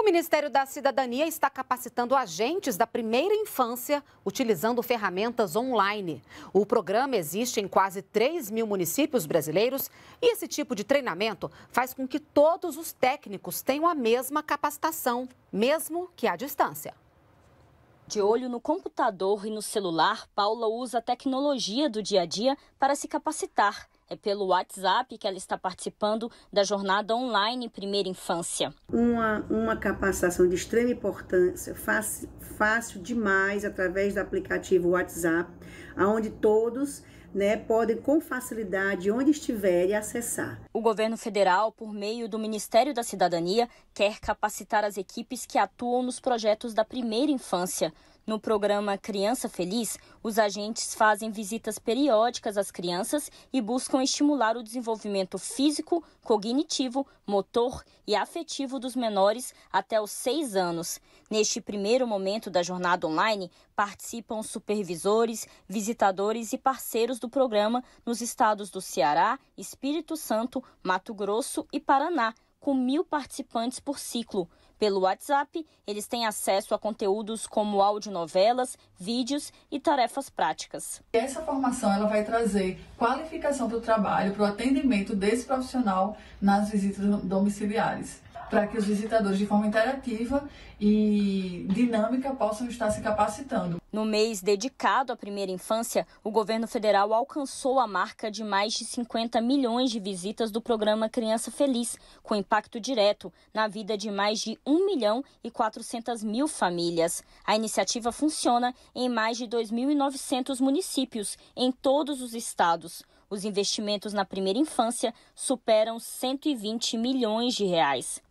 O Ministério da Cidadania está capacitando agentes da primeira infância utilizando ferramentas online. O programa existe em quase 3 mil municípios brasileiros e esse tipo de treinamento faz com que todos os técnicos tenham a mesma capacitação, mesmo que à distância. De olho no computador e no celular, Paula usa a tecnologia do dia a dia para se capacitar é pelo WhatsApp que ela está participando da jornada online Primeira Infância. Uma, uma capacitação de extrema importância, fácil, fácil demais através do aplicativo WhatsApp, aonde todos né, podem com facilidade, onde estiverem, acessar. O governo federal, por meio do Ministério da Cidadania, quer capacitar as equipes que atuam nos projetos da primeira infância. No programa Criança Feliz, os agentes fazem visitas periódicas às crianças e buscam estimular o desenvolvimento físico, cognitivo, motor e afetivo dos menores até os seis anos. Neste primeiro momento da jornada online, participam supervisores, visitadores e parceiros do programa nos estados do Ceará, Espírito Santo, Mato Grosso e Paraná com mil participantes por ciclo. Pelo WhatsApp, eles têm acesso a conteúdos como audionovelas, vídeos e tarefas práticas. Essa formação ela vai trazer qualificação para o trabalho, para o atendimento desse profissional nas visitas domiciliares para que os visitadores, de forma interativa e dinâmica, possam estar se capacitando. No mês dedicado à primeira infância, o governo federal alcançou a marca de mais de 50 milhões de visitas do programa Criança Feliz, com impacto direto na vida de mais de 1 milhão e 400 mil famílias. A iniciativa funciona em mais de 2.900 municípios em todos os estados. Os investimentos na primeira infância superam 120 milhões de reais.